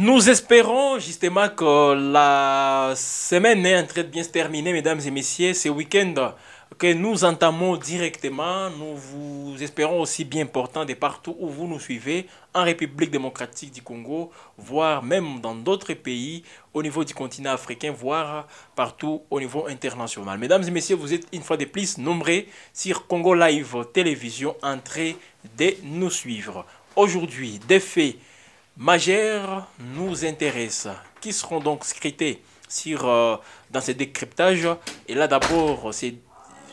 Nous espérons justement que la semaine est en train de bien se terminer, mesdames et messieurs, ce week-end que nous entamons directement. Nous vous espérons aussi bien pourtant de partout où vous nous suivez, en République démocratique du Congo, voire même dans d'autres pays au niveau du continent africain, voire partout au niveau international. Mesdames et messieurs, vous êtes une fois de plus nombreux sur Congo Live Télévision en train de nous suivre. Aujourd'hui, des faits majeurs nous intéressent, qui seront donc scrités sur, euh, dans ces décryptages Et là d'abord, c'est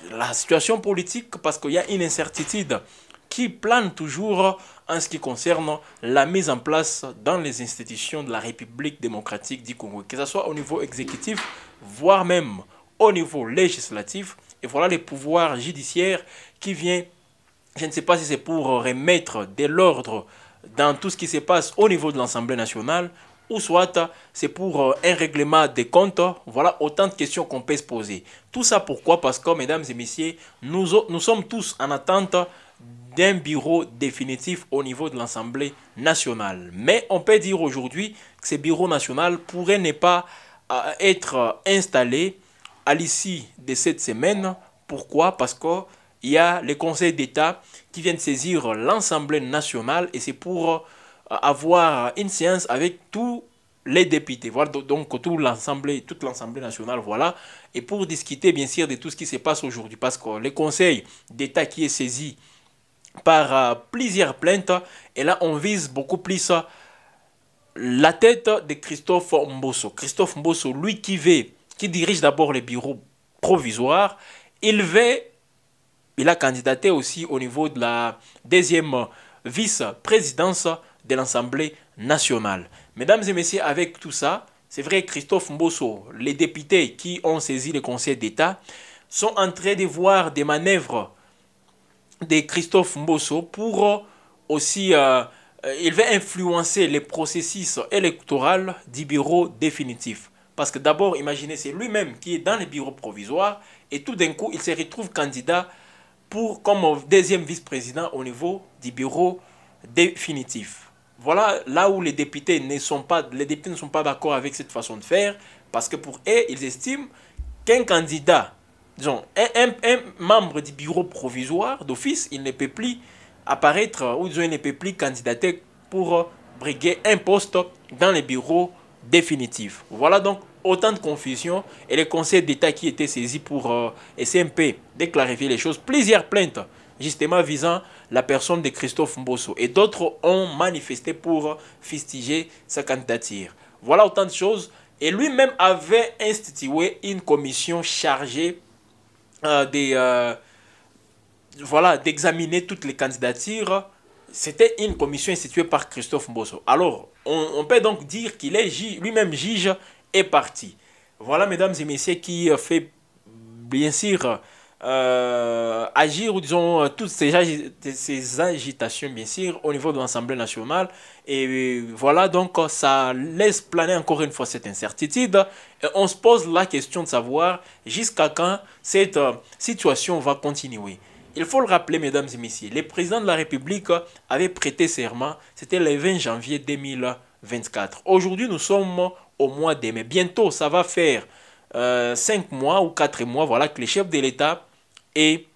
la situation politique parce qu'il y a une incertitude qui plane toujours en ce qui concerne la mise en place dans les institutions de la République démocratique du Congo, que ce soit au niveau exécutif, voire même au niveau législatif. Et voilà les pouvoirs judiciaires qui vient, je ne sais pas si c'est pour remettre de l'ordre dans tout ce qui se passe au niveau de l'Assemblée nationale, ou soit c'est pour euh, un règlement des comptes. Voilà autant de questions qu'on peut se poser. Tout ça pourquoi Parce que, mesdames et messieurs, nous, sommes tous en attente d'un bureau définitif au niveau de l'Assemblée nationale. Mais on peut dire aujourd'hui que ce bureau national pourrait ne pas euh, être euh, installé à l'issue de cette semaine. Pourquoi Parce qu'il y a le Conseil d'État qui viennent saisir l'Assemblée nationale et c'est pour euh, avoir une séance avec tous les députés, voilà, donc tout toute l'Assemblée nationale, voilà, et pour discuter bien sûr de tout ce qui se passe aujourd'hui, parce que le Conseil d'État qui est saisi par euh, plusieurs plaintes, et là on vise beaucoup plus euh, la tête de Christophe Mbosso. Christophe Mbosso, lui qui veut, qui dirige d'abord les bureaux provisoires, il veut il a candidaté aussi au niveau de la deuxième vice-présidence de l'Assemblée nationale. Mesdames et messieurs, avec tout ça, c'est vrai, Christophe Mbosso, les députés qui ont saisi le Conseil d'État sont en train de voir des manœuvres de Christophe Mbosso pour euh, aussi... Euh, euh, il va influencer les processus électoral du bureau définitif. Parce que d'abord, imaginez, c'est lui-même qui est dans le bureau provisoire et tout d'un coup, il se retrouve candidat pour, comme deuxième vice-président au niveau du bureau définitif. Voilà là où les députés ne sont pas, les députés ne sont pas d'accord avec cette façon de faire, parce que pour eux, ils estiment qu'un candidat, disons, un, membre du bureau provisoire d'office, il ne peut plus apparaître, ou il ne peut plus candidater pour briguer un poste dans les bureaux définitifs. Voilà donc autant de confusion et les Conseil d'État qui étaient saisi pour euh, SMP clarifier les choses. Plusieurs plaintes justement visant la personne de Christophe Mbosso et d'autres ont manifesté pour fustiger sa candidature. Voilà autant de choses. Et lui-même avait institué une commission chargée euh, de, euh, voilà, d'examiner toutes les candidatures. C'était une commission instituée par Christophe Mbosso. Alors, on, on peut donc dire qu'il est lui-même juge est parti. Voilà, mesdames et messieurs, qui euh, fait bien sûr euh, agir, ou disons, euh, toutes ces, agitations, bien sûr, au niveau de l'Assemblée nationale. Et voilà, donc, ça laisse planer encore une fois cette incertitude. Et on se pose la question de savoir jusqu'à quand cette situation va continuer. Il faut le rappeler, mesdames et messieurs, le président de la République avait prêté serment, c'était le 20 janvier 2024. Aujourd'hui, nous sommes au mois de mai. Bientôt, ça va faire euh, cinq mois ou quatre mois, voilà, que le chef de l'État est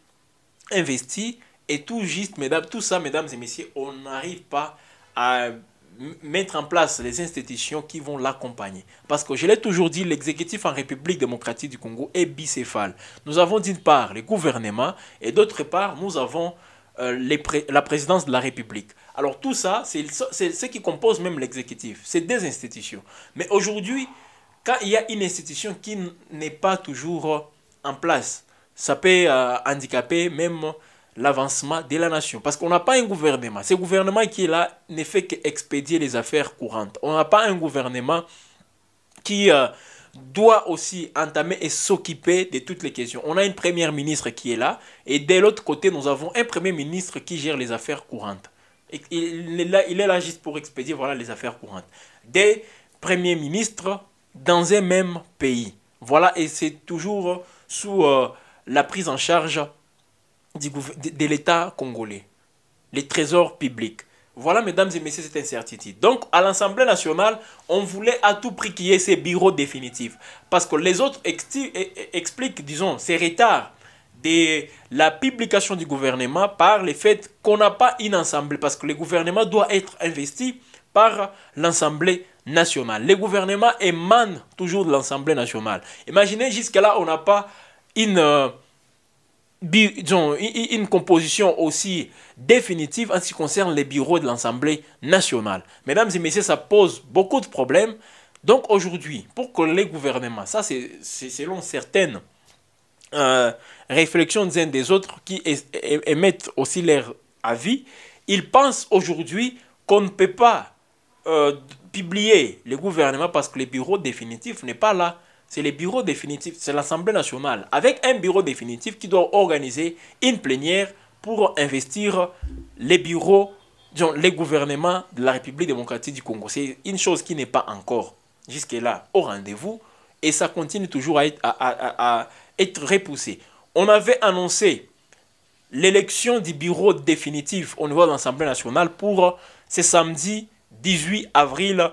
investi. Et tout juste, mesdames, tout ça, mesdames et messieurs, on n'arrive pas à mettre en place les institutions qui vont l'accompagner. Parce que je l'ai toujours dit, l'exécutif en République démocratique du Congo est bicéphale. Nous avons d'une part les gouvernements et d'autre part, nous avons euh, la présidence de la République. Alors tout ça, c'est ce qui compose même l'exécutif. C'est des institutions. Mais aujourd'hui, quand il y a une institution qui n'est pas toujours euh, en place, ça peut euh, handicaper même l'avancement de la nation. Parce qu'on n'a pas un gouvernement. Ce gouvernement qui est là ne fait qu'expédier les affaires courantes. On n'a pas un gouvernement qui doit aussi entamer et s'occuper de toutes les questions. On a une première ministre qui est là, et de l'autre côté, nous avons un premier ministre qui gère les affaires courantes. il, est là, il est là juste pour expédier voilà, les affaires courantes. Des premiers ministres dans un même pays. Voilà, et c'est toujours sous euh, la prise en charge du, de l'État congolais. Les trésors publics. Voilà, mesdames et messieurs, cette incertitude. Donc, à l'Assemblée nationale, on voulait à tout prix qu'il y ait ces bureaux définitifs. Parce que les autres e- e- expliquent, disons, ces retards de la publication du gouvernement par le fait qu'on n'a pas une assemblée. Parce que le gouvernement doit être investi par l'Assemblée nationale. Le gouvernement émane toujours de l'Assemblée nationale. Imaginez, jusqu'à là, on n'a pas une euh, une composition aussi définitive en ce qui concerne les bureaux de l'Assemblée nationale. Mesdames et messieurs, ça pose beaucoup de problèmes. Donc aujourd'hui, pour que les gouvernements, ça c'est selon certaines euh, réflexions des uns des autres qui émettent aussi leur avis, ils pensent aujourd'hui qu'on ne peut pas euh, publier les gouvernements parce que les bureaux définitif n'est pas là c'est le bureau définitif, c'est l'Assemblée nationale, avec un bureau définitif qui doit organiser une plénière pour investir les bureaux, les gouvernements de la République démocratique du Congo. C'est une chose qui n'est pas encore jusque-là au rendez-vous et ça continue toujours à être, à, à être repoussé. On avait annoncé l'élection du bureau définitif au niveau de l'Assemblée nationale pour ce samedi 18 avril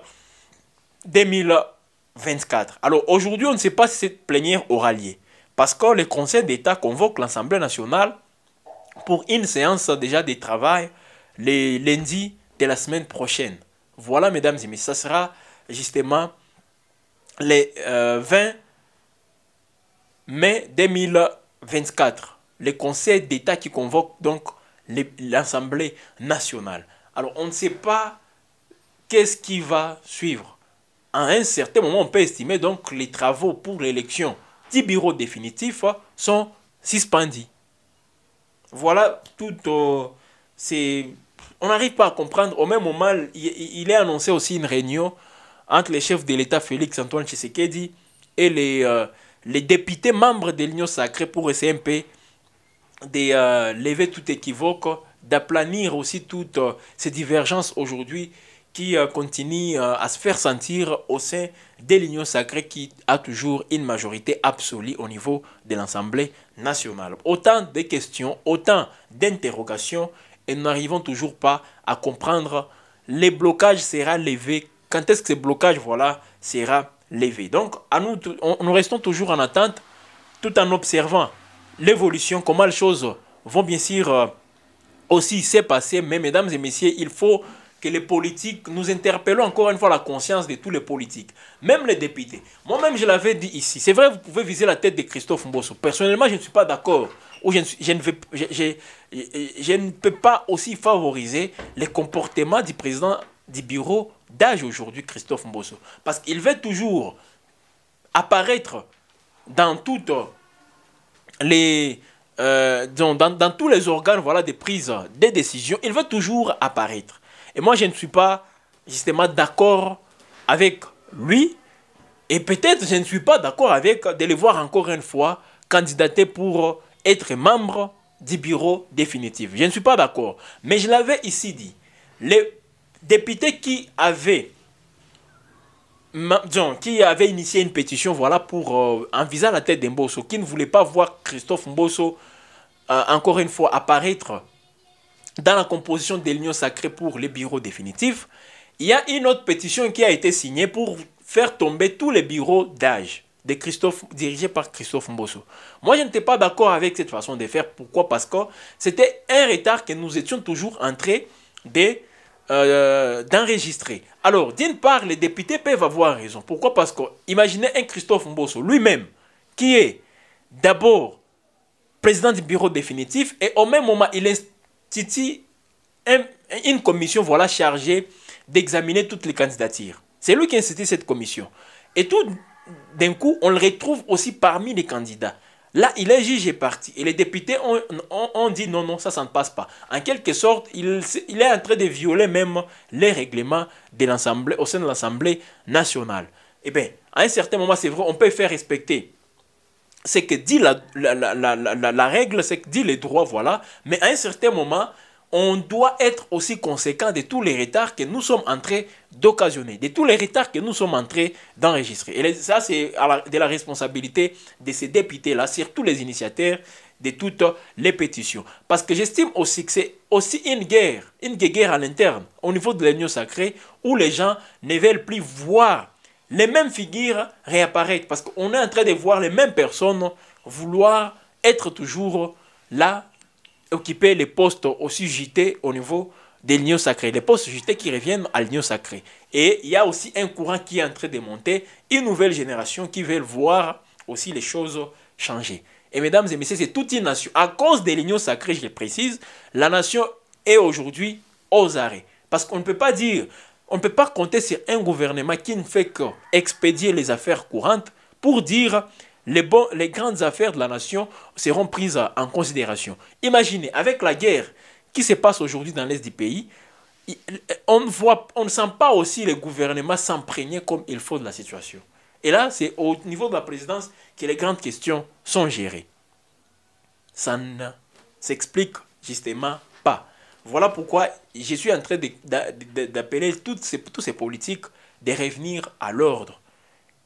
2020. 24. Alors aujourd'hui, on ne sait pas si cette plénière aura lieu. Parce que le Conseil d'État convoque l'Assemblée nationale pour une séance déjà de travail le lundi de la semaine prochaine. Voilà, mesdames et messieurs, ça sera justement le 20 euh, mai 2024. Le Conseil d'État qui convoque donc l'Assemblée nationale. Alors, on ne sait pas qu'est-ce qui va suivre à un certain moment, on peut estimer donc que les travaux pour l'élection du bureau définitif sont suspendus. Voilà tout. Euh, c'est on n'arrive pas à comprendre. Au même moment, il, est annoncé aussi une réunion entre les chefs de l'État Félix Antoine Tshisekedi et les, euh, les députés membres de l'Union sacrée pour essayer de euh, lever tout équivoque, d'aplanir aussi toutes ces divergences aujourd'hui qui euh, continue euh, à se faire sentir au sein de l'Union sacrée qui a toujours une majorité absolue au niveau de l'Assemblée nationale. Autant de questions, autant d'interrogations et nous n'arrivons toujours pas à comprendre les blocages sera levé, quand est-ce que ce blocage voilà, sera levé. Donc à nous, nous restons toujours en attente tout en observant l'évolution, comment les choses vont bien sûr euh, aussi se passer. Mais mesdames et messieurs, il faut que les politiques, nous interpellons encore une fois la conscience de tous les politiques, même les députés. Moi-même, je l'avais dit ici. C'est vrai, vous pouvez viser la tête de Christophe Mbosso. Personnellement, je ne suis pas d'accord. je ne, je, ne peux pas aussi favoriser les comportements du président du bureau d'âge aujourd'hui, Christophe Mbosso. Parce qu'il veut toujours apparaître dans toutes les... Euh, dans, tous les organes voilà, de prise des décisions, il veut toujours apparaître. Et moi, je ne suis pas justement d'accord avec lui. Et peut-être je ne suis pas d'accord avec de le voir encore une fois candidater pour être membre du bureau définitif. Je ne suis pas d'accord. Mais je l'avais ici dit. Les députés qui avaient qui avait initié une pétition voilà, pour euh, envisager la tête Mbosso, qui ne voulait pas voir Christophe Mbosso euh, encore une fois apparaître dans la composition de l'Union sacrée pour les bureaux définitifs, il y a une autre pétition qui a été signée pour faire tomber tous les bureaux d'âge de Christophe, dirigé par Christophe Mbosso. Moi, je n'étais pas d'accord avec cette façon de faire. Pourquoi Parce que c'était un retard que nous étions toujours en train euh, d'enregistrer. Alors, d'une part, les députés peuvent avoir raison. Pourquoi Parce que, imaginez un Christophe Mbosso lui-même, qui est d'abord président du bureau définitif, et au même moment, il est Titi, une commission voilà chargée d'examiner toutes les candidatures. C'est lui qui a institué cette commission. Et tout d'un coup, on le retrouve aussi parmi les candidats. Là, il est jugé parti. Et les députés ont, dit non, non, ça, ça ne passe pas. En quelque sorte, il, est en train de violer même les règlements de l'Assemblée, au sein de l'Assemblée nationale. Eh bien, à un certain moment, c'est vrai, on peut faire respecter c'est que dit la, la, la, la règle, c'est que dit les droits, voilà. Mais à un certain moment, on doit être aussi conséquent de tous les retards que nous sommes en train d'occasionner, de tous les retards que nous sommes en train d'enregistrer. Et ça, c'est de la responsabilité de ces députés-là, surtout les initiateurs de toutes les pétitions. Parce que j'estime aussi que c'est aussi une guerre, une guerre à l'interne, au niveau de l'union sacrée, où les gens ne veulent plus voir les mêmes figures réapparaissent parce qu'on est en train de voir les mêmes personnes vouloir être toujours là, occuper les postes aussi JT au niveau des lignes sacrées. les postes JT qui reviennent à l'union sacrée. Et il y a aussi un courant qui est en train de monter, une nouvelle génération qui veut voir aussi les choses changer. Et mesdames et messieurs, c'est toute une nation. À cause des lignes sacrées, je le précise, la nation est aujourd'hui aux arrêts. Parce qu'on ne peut pas dire on ne peut pas compter sur un gouvernement qui ne fait qu'expédier les affaires courantes pour dire les, les grandes affaires de la nation seront prises en considération. Imaginez, avec la guerre qui se passe aujourd'hui dans l'Est du pays, on ne, voit, on ne sent pas aussi le gouvernement s'imprégner comme il faut de la situation. Et là, c'est au niveau de la présidence que les grandes questions sont gérées. Ça s'explique justement voilà pourquoi je suis en train d'appeler toutes ces politiques de revenir à l'ordre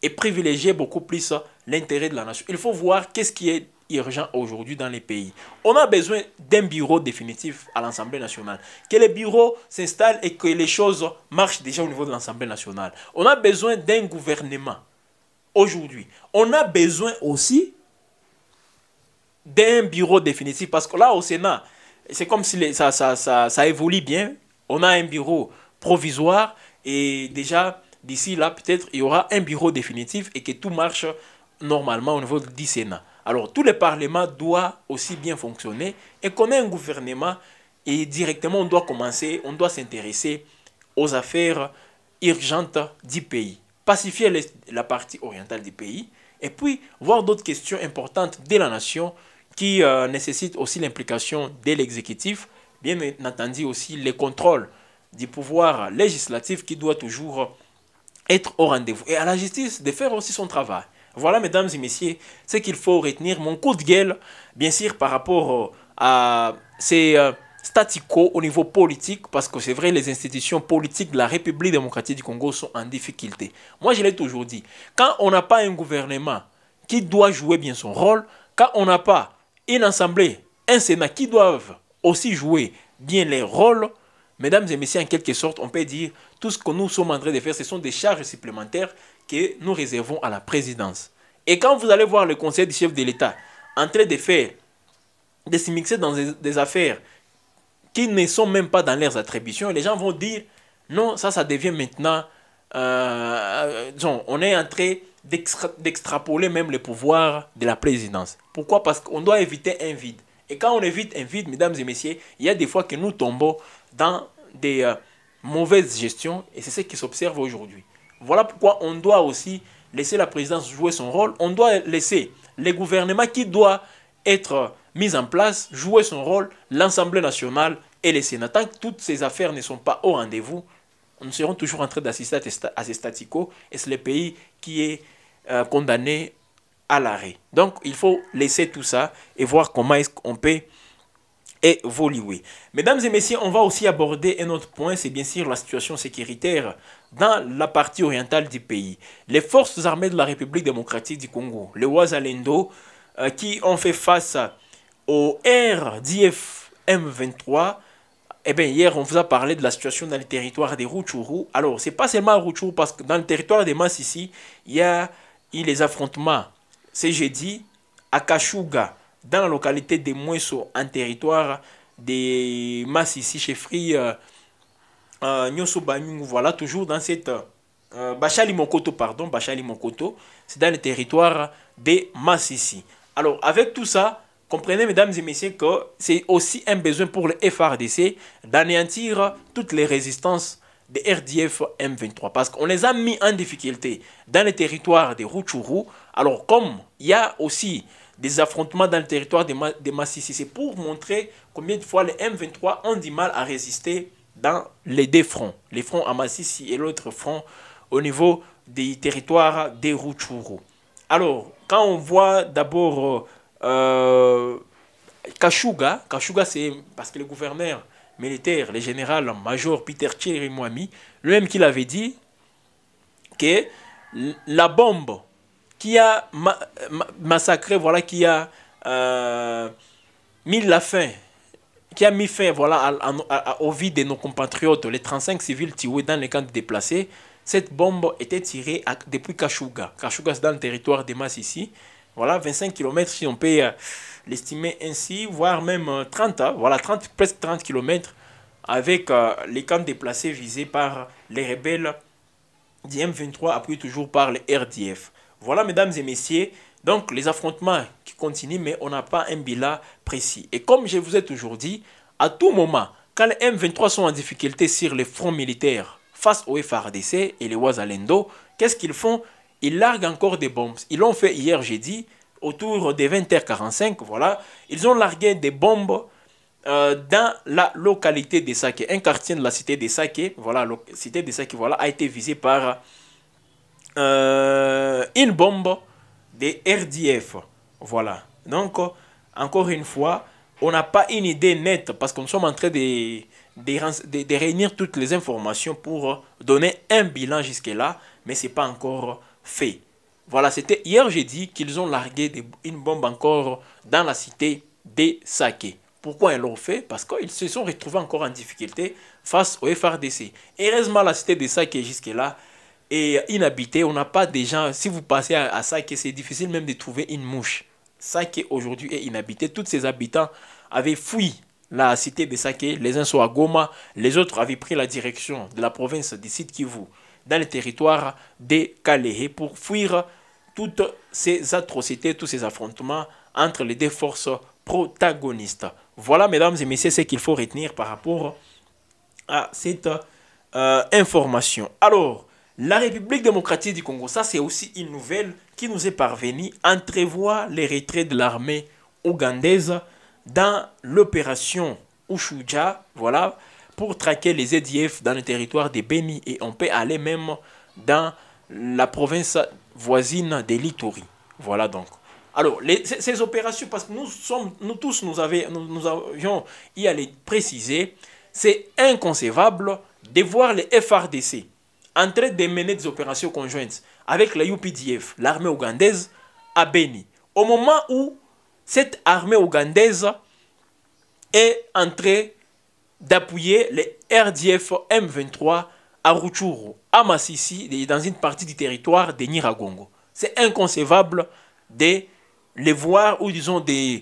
et privilégier beaucoup plus l'intérêt de la nation. Il faut voir qu'est-ce qui est urgent aujourd'hui dans les pays. On a besoin d'un bureau définitif à l'Assemblée nationale. Que les bureaux s'installent et que les choses marchent déjà au niveau de l'Assemblée nationale. On a besoin d'un gouvernement aujourd'hui. On a besoin aussi d'un bureau définitif parce que là au Sénat, c'est comme si ça, évolue bien. On a un bureau provisoire et déjà, d'ici là, peut-être, il y aura un bureau définitif et que tout marche normalement au niveau du Sénat. Alors, tous les parlements doivent aussi bien fonctionner et qu'on ait un gouvernement et directement, on doit commencer, on doit s'intéresser aux affaires urgentes du pays. Pacifier la partie orientale du pays et puis voir d'autres questions importantes de la nation qui euh, nécessite aussi l'implication de l'exécutif, bien entendu aussi les contrôles du pouvoir législatif qui doit toujours être au rendez-vous. Et à la justice de faire aussi son travail. Voilà, mesdames et messieurs, ce qu'il faut retenir. Mon coup de gueule, bien sûr, par rapport euh, à ces euh, statu quo au niveau politique, parce que c'est vrai, les institutions politiques de la République démocratique du Congo sont en difficulté. Moi, je l'ai toujours dit. Quand on n'a pas un gouvernement qui doit jouer bien son rôle, quand on n'a pas une assemblée, un Sénat qui doivent aussi jouer bien les rôles, mesdames et messieurs, en quelque sorte, on peut dire, tout ce que nous sommes en train de faire, ce sont des charges supplémentaires que nous réservons à la présidence. Et quand vous allez voir le conseil du chef de l'État en train de faire, de se mixer dans des affaires qui ne sont même pas dans leurs attributions, les gens vont dire, non, ça, ça devient maintenant, euh, euh disons, on est entré d'extrapoler même les pouvoirs de la présidence. Pourquoi Parce qu'on doit éviter un vide. Et quand on évite un vide, mesdames et messieurs, il y a des fois que nous tombons dans des euh, mauvaises gestions et c'est ce qui s'observe aujourd'hui. Voilà pourquoi on doit aussi laisser la présidence jouer son rôle. On doit laisser les gouvernements qui doivent être mis en place jouer son rôle, l'Assemblée nationale et les Sénats. Tant que toutes ces affaires ne sont pas au rendez-vous, nous serons toujours en train d'assister à ces statico et c'est le pays qui est euh, condamné à l'arrêt. Donc, il faut laisser tout ça et voir comment est-ce qu'on peut évoluer. Mesdames et messieurs, on va aussi aborder un autre point, c'est bien sûr la situation sécuritaire dans la partie orientale du pays. Les forces armées de la République démocratique du Congo, les Wazalendo, euh, qui ont fait face au RDF M23, eh bien, hier, on vous a parlé de la situation dans le territoire des Rutshuru. Alors, c'est pas seulement Ruchuru, parce que dans le territoire des Massissi, il y a les affrontements c'est jeudi à Kachouga, dans la localité de Mouesso, en territoire des Massissi, chez Fri euh, euh Voilà, toujours dans cette. Euh, Bachali Mokoto, pardon, Bachali Mokoto, c'est dans le territoire des Massissi. Alors, avec tout ça, comprenez, mesdames et messieurs, que c'est aussi un besoin pour le FRDC d'anéantir toutes les résistances des RDF M23 parce qu'on les a mis en difficulté dans le territoire des Rutshuru. Alors comme il y a aussi des affrontements dans le territoire des, Massissi, c'est pour montrer combien de fois les M23 ont du mal à résister dans les deux fronts, les fronts à Massissi et l'autre front au niveau des territoires des Rutshuru. Alors, quand on voit d'abord euh, Kashuga, Kashuga c'est parce que le gouverneur militaire, le général major Peter Thierry Mwami, lui-même qui avait dit que la bombe qui a massacré, voilà, qui a euh, mis la fin, qui a mis fin voilà, à, aux vies de nos compatriotes, les 35 civils tués dans les camps déplacés, cette bombe était tirée depuis Kashuga. Kashuga, c'est dans le territoire des masses ici. Voilà, 25 km si on peut euh, l'estimer ainsi, voire même 30, euh, hein. voilà, 30, presque 30 km avec euh, les camps déplacés visés par les rebelles du M23, appuyés toujours par les RDF. Voilà, mesdames et messieurs, donc les affrontements qui continuent, mais on n'a pas un bilan précis. Et comme je vous ai toujours dit, à tout moment, quand les M23 sont en difficulté sur les fronts militaires face au FRDC et les Ouazalendo, qu'est-ce qu'ils font ils larguent encore des bombes. Ils l'ont fait hier, jeudi. autour des 20h45, voilà. Ils ont largué des bombes euh, dans la localité de Sake. Un quartier de la cité de Sake, voilà, la cité de Sake, voilà, a été visé par euh, une bombe des RDF. Voilà. Donc, encore une fois, on n'a pas une idée nette parce qu'on sommes en train de, de, de, réunir toutes les informations pour donner un bilan jusque-là, mais ce n'est pas encore fait. Voilà, c'était hier j'ai dit qu'ils ont largué une bombe encore dans la cité des Saké. Pourquoi ils l'ont fait Parce qu'ils se sont retrouvés encore en difficulté face au FRDC. Heureusement, la cité de Saké jusque-là est inhabitée. On n'a pas des gens. Si vous passez à, Saké, c'est difficile même de trouver une mouche. Saké aujourd'hui est inhabitée. Tous ses habitants avaient fui la cité de Saké. Les uns sont à Goma, les autres avaient pris la direction de la province du site Kivu dans le territoire de pour fuir toutes ces atrocités, tous ces affrontements entre les deux forces protagonistes. Voilà, mesdames et messieurs, ce qu'il faut retenir par rapport à cette euh, information. Alors, la République démocratique du Congo, ça c'est aussi une nouvelle qui nous est parvenue, entrevoit les retraits de l'armée ougandaise dans l'opération Ushuja, voilà, pour traquer les EDF dans le territoire de Beni et on peut aller même dans la province voisine de Litori. Voilà donc. Alors, ces opérations, parce que nous, sommes, nous tous, nous, avait, nous, avions y aller préciser, c'est inconcevable de voir les FRDC entrer des opérations conjointes avec la UPDF, l'armée ougandaise, à Beni. Au moment où cette armée ougandaise est entrée d'appuyer les RDF M23 à Ruchuru, à Massissi, dans une partie du territoire de Niragongo. C'est inconcevable de les voir ou disons de,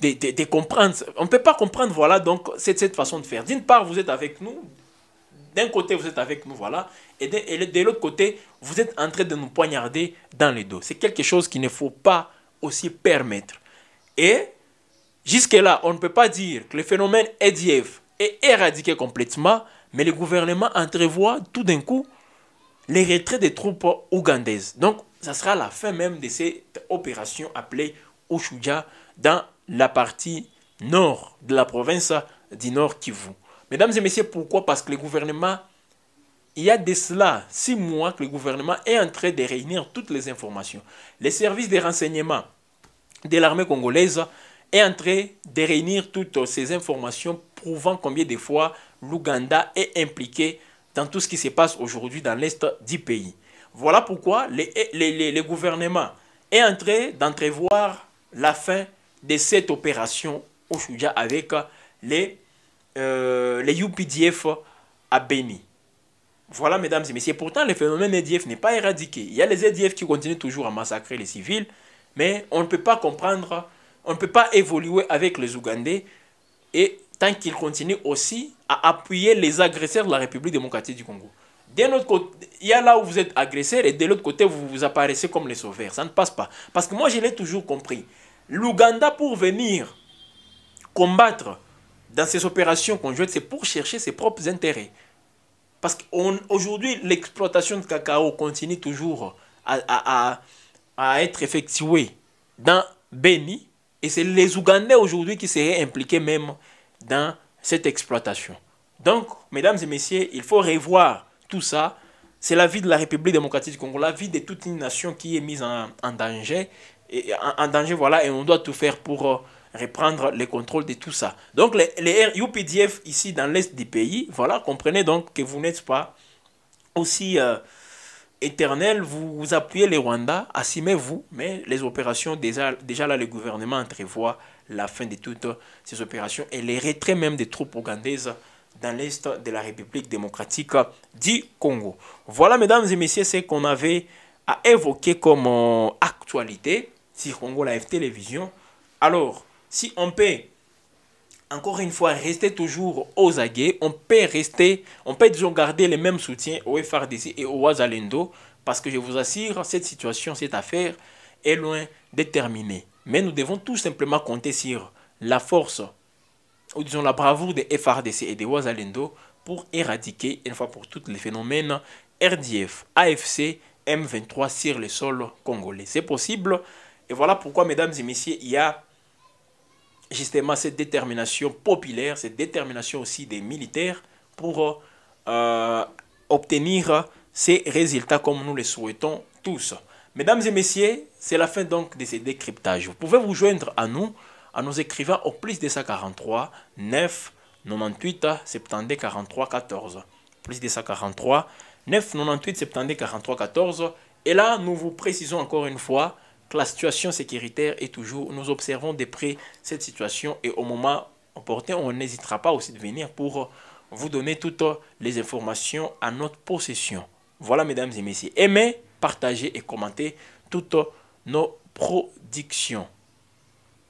de, comprendre. On ne peut pas comprendre, voilà, donc cette, cette façon de faire. D'une part, vous êtes avec nous, d'un côté, vous êtes avec nous, voilà, et de, et de l'autre côté, vous êtes en train de nous poignarder dans les dos. C'est quelque chose qu'il ne faut pas aussi permettre. Et jusque-là, on ne peut pas dire que le phénomène EDF est éradiqué complètement, mais le gouvernement entrevoit tout d'un coup les retraits des troupes ougandaises. Donc, ça sera la fin même de cette opération appelée Oshuja dans la partie nord de la province du Nord Kivu. Mesdames et messieurs, pourquoi Parce que le gouvernement, il y a de cela six mois que le gouvernement est en train de réunir toutes les informations. Les services de renseignement de l'armée congolaise est en train de réunir toutes ces informations prouvant combien de fois l'Ouganda est impliqué dans tout ce qui se passe aujourd'hui dans l'Est du pays. Voilà pourquoi le gouvernement est en train d'entrevoir la fin de cette opération au Shuja avec les, euh, les UPDF à Beni. Voilà, mesdames et messieurs. Pourtant, le phénomène EDF n'est pas éradiqué. Il y a les EDF qui continuent toujours à massacrer les civils, mais on ne peut pas comprendre on ne peut pas évoluer avec les Ougandais et tant qu'ils continuent aussi à appuyer les agresseurs de la République démocratique du Congo. D'un autre côté, il y a là où vous êtes agresseur et de l'autre côté, vous vous apparaissez comme les sauveurs. Ça ne passe pas. Parce que moi, je l'ai toujours compris. L'Ouganda, pour venir combattre dans ses opérations conjointes, c'est pour chercher ses propres intérêts. Parce qu'aujourd'hui, l'exploitation de cacao continue toujours à, à être effectuée dans Beni, et c'est les Ougandais aujourd'hui qui seraient impliqués même dans cette exploitation. Donc, mesdames et messieurs, il faut revoir tout ça. C'est la vie de la République démocratique du Congo, la vie de toute une nation qui est mise en, en danger. Et, en, danger, voilà, et on doit tout faire pour euh, reprendre le contrôle de tout ça. Donc, les, les UPDF ici dans l'est du pays, voilà, comprenez donc que vous n'êtes pas aussi... Euh, éternel, vous, appuyez les Rwandais, assumez-vous, mais les opérations, déjà, déjà là, le gouvernement entrevoit la fin de toutes ces opérations et les retraits même des troupes ougandaises dans l'est de la République démocratique du Congo. Voilà, mesdames et messieurs, ce qu'on avait à évoquer comme euh, actualité sur Congo Live Télévision. Alors, si on peut encore une fois, rester toujours aux aguets. On peut rester, on peut toujours garder les mêmes soutiens au FRDC et au Wazalendo parce que je vous assure, cette situation, cette affaire est loin de terminer. Mais nous devons tout simplement compter sur la force, ou disons la bravoure des FRDC et des Wazalendo pour éradiquer une fois pour toutes les phénomènes RDF, AFC, M23 sur le sol congolais. C'est possible. Et voilà pourquoi, mesdames et messieurs, il y a justement cette détermination populaire, cette détermination aussi des militaires pour euh, obtenir ces résultats comme nous les souhaitons tous. Mesdames et messieurs, c'est la fin donc de ces décryptages. Vous pouvez vous joindre à nous à nos écrivains au plus 243 9 98 72 43 14. Plus 243 9 98 72 43 14. Et là, nous vous précisons encore une fois la situation sécuritaire est toujours, nous observons de près cette situation et au moment opportun, on n'hésitera pas aussi de venir pour vous donner toutes les informations à notre possession. Voilà, mesdames et messieurs, aimez, partagez et commentez toutes nos productions.